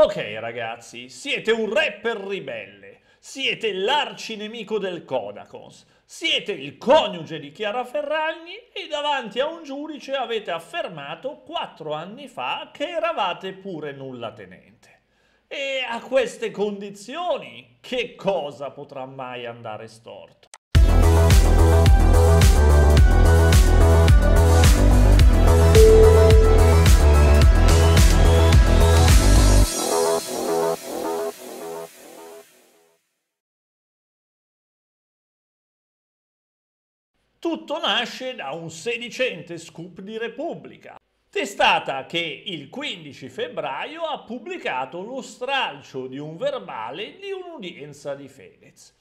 Ok ragazzi, siete un rapper ribelle, siete l'arcinemico del Codacons, siete il coniuge di Chiara Ferragni e davanti a un giudice avete affermato quattro anni fa che eravate pure nulla tenente. E a queste condizioni che cosa potrà mai andare storto? Tutto nasce da un sedicente scoop di Repubblica, testata che il 15 febbraio ha pubblicato lo stralcio di un verbale di un'udienza di Fedez.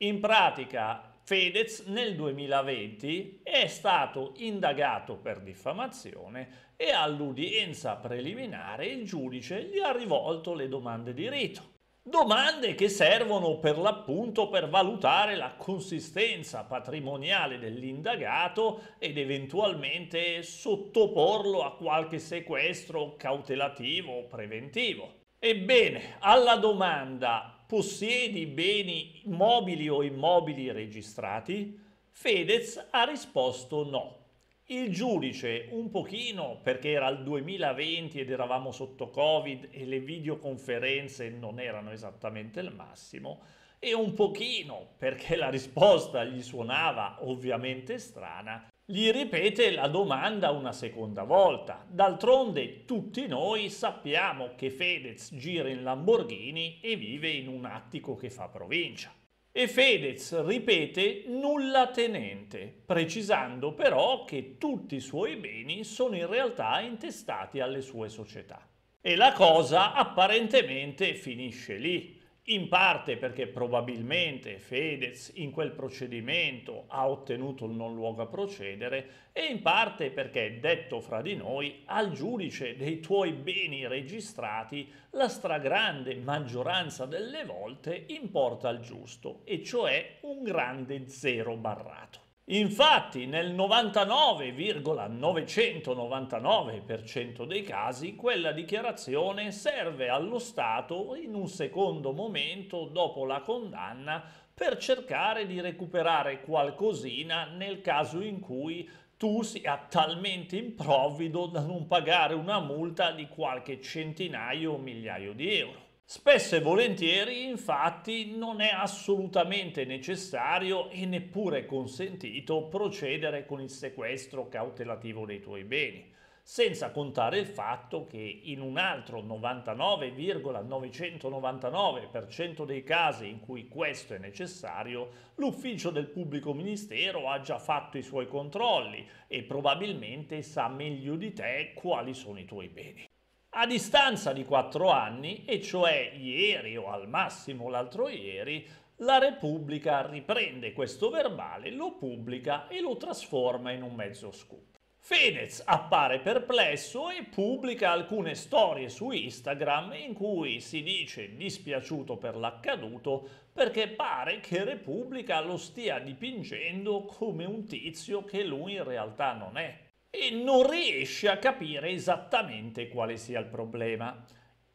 In pratica Fedez nel 2020 è stato indagato per diffamazione e all'udienza preliminare il giudice gli ha rivolto le domande di rito. Domande che servono per l'appunto per valutare la consistenza patrimoniale dell'indagato ed eventualmente sottoporlo a qualche sequestro cautelativo o preventivo. Ebbene, alla domanda possiedi beni mobili o immobili registrati? Fedez ha risposto no. Il giudice un pochino, perché era il 2020 ed eravamo sotto Covid e le videoconferenze non erano esattamente il massimo, e un pochino, perché la risposta gli suonava ovviamente strana, gli ripete la domanda una seconda volta. D'altronde tutti noi sappiamo che Fedez gira in Lamborghini e vive in un attico che fa provincia e Fedez ripete nulla tenente, precisando però che tutti i suoi beni sono in realtà intestati alle sue società. E la cosa apparentemente finisce lì in parte perché probabilmente Fedez in quel procedimento ha ottenuto il non luogo a procedere e in parte perché, detto fra di noi, al giudice dei tuoi beni registrati la stragrande maggioranza delle volte importa il giusto, e cioè un grande zero barrato. Infatti nel 99,999% dei casi quella dichiarazione serve allo Stato in un secondo momento dopo la condanna per cercare di recuperare qualcosina nel caso in cui tu sia talmente improvvido da non pagare una multa di qualche centinaio o migliaio di euro. Spesso e volentieri infatti non è assolutamente necessario e neppure consentito procedere con il sequestro cautelativo dei tuoi beni, senza contare il fatto che in un altro 99,999% dei casi in cui questo è necessario, l'ufficio del pubblico ministero ha già fatto i suoi controlli e probabilmente sa meglio di te quali sono i tuoi beni a distanza di quattro anni, e cioè ieri o al massimo l'altro ieri, la Repubblica riprende questo verbale, lo pubblica e lo trasforma in un mezzo scoop. Fedez appare perplesso e pubblica alcune storie su Instagram in cui si dice dispiaciuto per l'accaduto perché pare che Repubblica lo stia dipingendo come un tizio che lui in realtà non è e non riesce a capire esattamente quale sia il problema.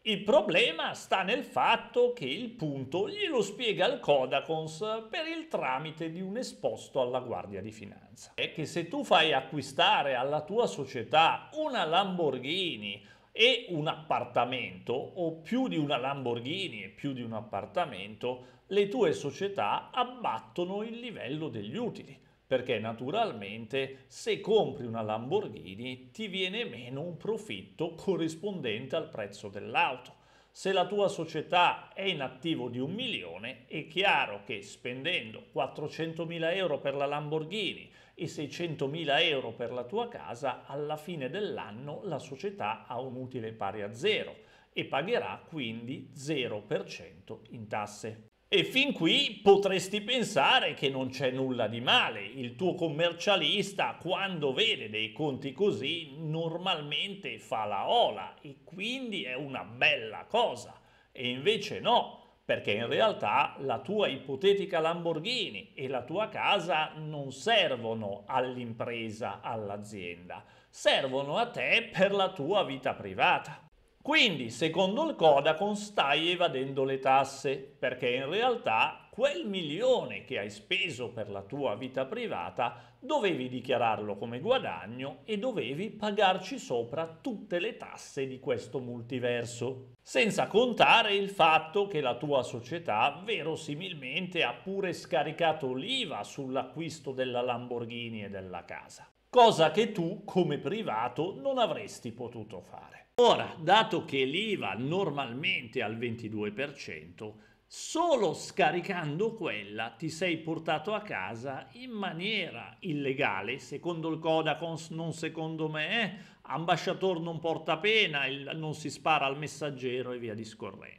Il problema sta nel fatto che il punto glielo spiega il Kodakons per il tramite di un esposto alla Guardia di Finanza. È che se tu fai acquistare alla tua società una Lamborghini e un appartamento o più di una Lamborghini e più di un appartamento, le tue società abbattono il livello degli utili perché naturalmente se compri una Lamborghini ti viene meno un profitto corrispondente al prezzo dell'auto. Se la tua società è in attivo di un milione, è chiaro che spendendo 400.000 euro per la Lamborghini e 600.000 euro per la tua casa, alla fine dell'anno la società ha un utile pari a zero e pagherà quindi 0% in tasse. E fin qui potresti pensare che non c'è nulla di male. Il tuo commercialista, quando vede dei conti così, normalmente fa la ola e quindi è una bella cosa. E invece no, perché in realtà la tua ipotetica Lamborghini e la tua casa non servono all'impresa, all'azienda, servono a te per la tua vita privata. Quindi, secondo il Codacon, stai evadendo le tasse, perché in realtà quel milione che hai speso per la tua vita privata dovevi dichiararlo come guadagno e dovevi pagarci sopra tutte le tasse di questo multiverso. Senza contare il fatto che la tua società verosimilmente ha pure scaricato l'IVA sull'acquisto della Lamborghini e della casa cosa che tu come privato non avresti potuto fare. Ora, dato che l'IVA normalmente è al 22%, solo scaricando quella ti sei portato a casa in maniera illegale, secondo il Codacons, non secondo me, eh? ambasciatore non porta pena, non si spara al messaggero e via discorrendo.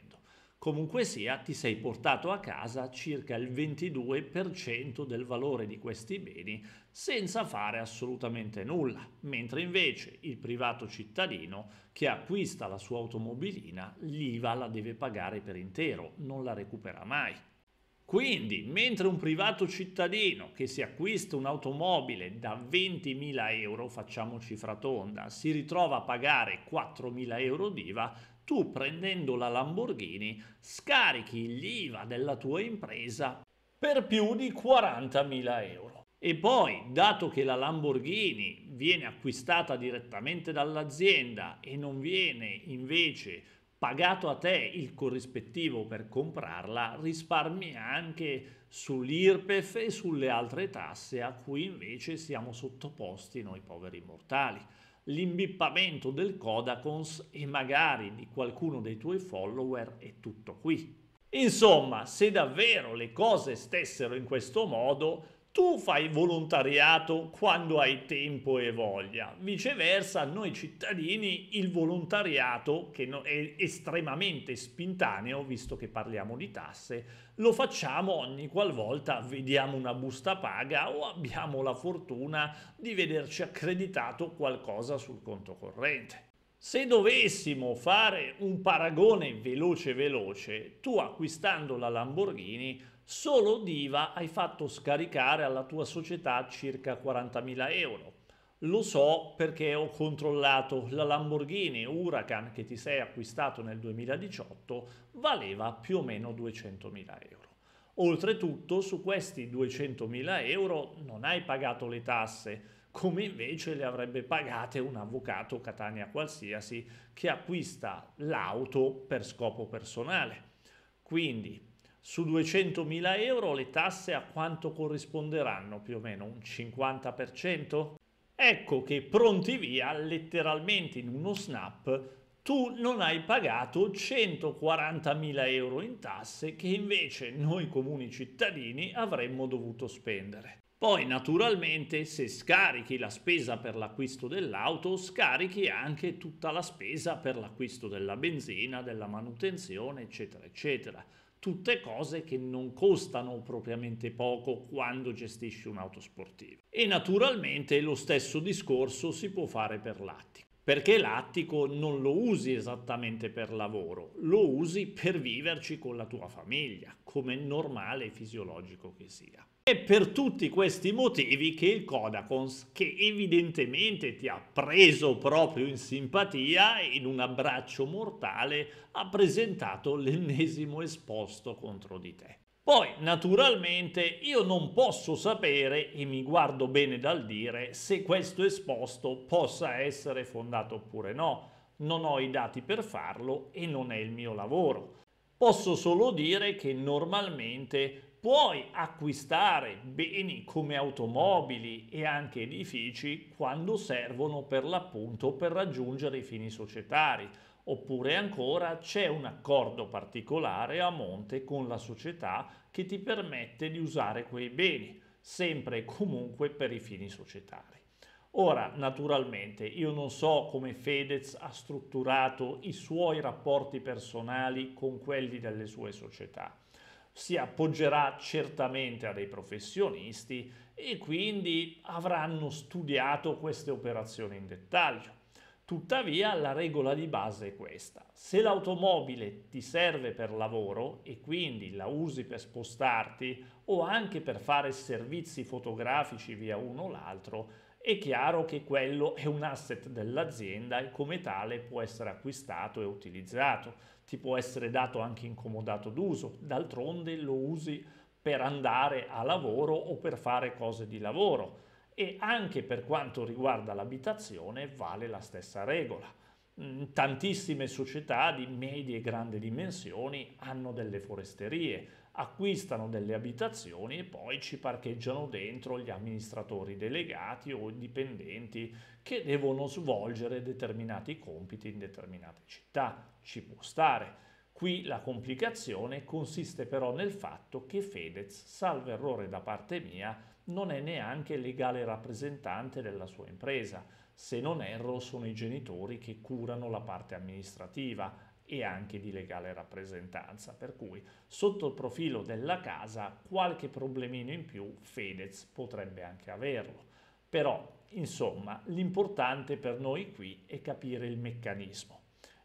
Comunque sia, ti sei portato a casa circa il 22% del valore di questi beni senza fare assolutamente nulla, mentre invece il privato cittadino che acquista la sua automobilina, l'IVA la deve pagare per intero, non la recupera mai. Quindi, mentre un privato cittadino che si acquista un'automobile da 20.000 euro, facciamo cifra tonda, si ritrova a pagare 4.000 euro d'IVA, tu prendendo la Lamborghini scarichi l'IVA della tua impresa per più di 40.000 euro. E poi, dato che la Lamborghini viene acquistata direttamente dall'azienda e non viene invece pagato a te il corrispettivo per comprarla, risparmi anche sull'IRPEF e sulle altre tasse a cui invece siamo sottoposti noi poveri mortali. L'imbippamento del Kodakons e magari di qualcuno dei tuoi follower è tutto qui. Insomma, se davvero le cose stessero in questo modo, tu fai volontariato quando hai tempo e voglia, viceversa noi cittadini il volontariato, che è estremamente spintaneo, visto che parliamo di tasse, lo facciamo ogni qualvolta vediamo una busta paga o abbiamo la fortuna di vederci accreditato qualcosa sul conto corrente. Se dovessimo fare un paragone veloce veloce, tu acquistando la Lamborghini solo d'IVA hai fatto scaricare alla tua società circa 40.000 euro. Lo so perché ho controllato la Lamborghini Huracan che ti sei acquistato nel 2018 valeva più o meno 200.000 euro. Oltretutto su questi 200.000 euro non hai pagato le tasse, come invece le avrebbe pagate un avvocato Catania qualsiasi che acquista l'auto per scopo personale. Quindi su 200.000 euro le tasse a quanto corrisponderanno? Più o meno un 50%? Ecco che pronti via, letteralmente in uno snap, tu non hai pagato 140.000 euro in tasse che invece noi comuni cittadini avremmo dovuto spendere. Poi naturalmente se scarichi la spesa per l'acquisto dell'auto, scarichi anche tutta la spesa per l'acquisto della benzina, della manutenzione, eccetera, eccetera. Tutte cose che non costano propriamente poco quando gestisci un'auto sportiva. E naturalmente lo stesso discorso si può fare per l'attico perché l'attico non lo usi esattamente per lavoro, lo usi per viverci con la tua famiglia, come normale e fisiologico che sia. È per tutti questi motivi che il Kodakons, che evidentemente ti ha preso proprio in simpatia, in un abbraccio mortale, ha presentato l'ennesimo esposto contro di te. Poi, naturalmente, io non posso sapere, e mi guardo bene dal dire, se questo esposto possa essere fondato oppure no. Non ho i dati per farlo e non è il mio lavoro. Posso solo dire che normalmente puoi acquistare beni come automobili e anche edifici quando servono per l'appunto per raggiungere i fini societari. Oppure ancora c'è un accordo particolare a monte con la società che ti permette di usare quei beni, sempre e comunque per i fini societari. Ora, naturalmente, io non so come Fedez ha strutturato i suoi rapporti personali con quelli delle sue società si appoggerà certamente a dei professionisti e quindi avranno studiato queste operazioni in dettaglio. Tuttavia la regola di base è questa. Se l'automobile ti serve per lavoro e quindi la usi per spostarti o anche per fare servizi fotografici via uno o l'altro, è chiaro che quello è un asset dell'azienda e come tale può essere acquistato e utilizzato, ti può essere dato anche incomodato d'uso, d'altronde lo usi per andare a lavoro o per fare cose di lavoro e anche per quanto riguarda l'abitazione vale la stessa regola. Mm, tantissime società di medie e grandi dimensioni hanno delle foresterie, acquistano delle abitazioni e poi ci parcheggiano dentro gli amministratori delegati o dipendenti che devono svolgere determinati compiti in determinate città. Ci può stare. Qui la complicazione consiste però nel fatto che Fedez, salvo errore da parte mia, non è neanche legale rappresentante della sua impresa. Se non erro sono i genitori che curano la parte amministrativa, e anche di legale rappresentanza. Per cui sotto il profilo della casa qualche problemino in più Fedez potrebbe anche averlo. Però, insomma, l'importante per noi qui è capire il meccanismo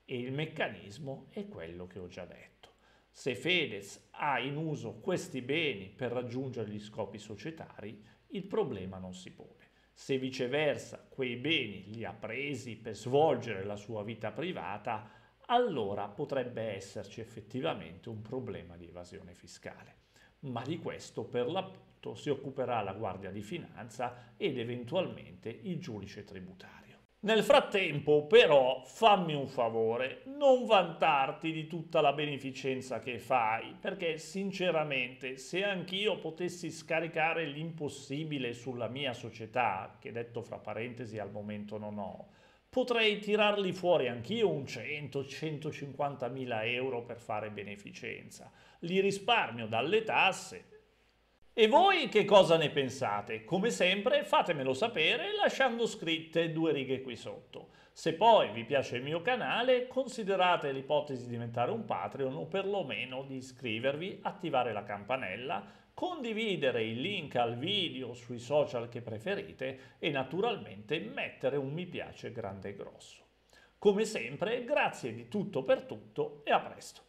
e il meccanismo è quello che ho già detto. Se Fedez ha in uso questi beni per raggiungere gli scopi societari, il problema non si pone. Se viceversa quei beni li ha presi per svolgere la sua vita privata, allora potrebbe esserci effettivamente un problema di evasione fiscale. Ma di questo per l'appunto si occuperà la Guardia di Finanza ed eventualmente il giudice tributario. Nel frattempo, però, fammi un favore, non vantarti di tutta la beneficenza che fai, perché sinceramente, se anch'io potessi scaricare l'impossibile sulla mia società, che detto fra parentesi al momento non ho, potrei tirarli fuori anch'io un 100-150 mila euro per fare beneficenza. Li risparmio dalle tasse. E voi che cosa ne pensate? Come sempre fatemelo sapere lasciando scritte due righe qui sotto. Se poi vi piace il mio canale considerate l'ipotesi di diventare un Patreon o perlomeno di iscrivervi, attivare la campanella condividere il link al video sui social che preferite e naturalmente mettere un mi piace grande e grosso. Come sempre, grazie di tutto per tutto e a presto!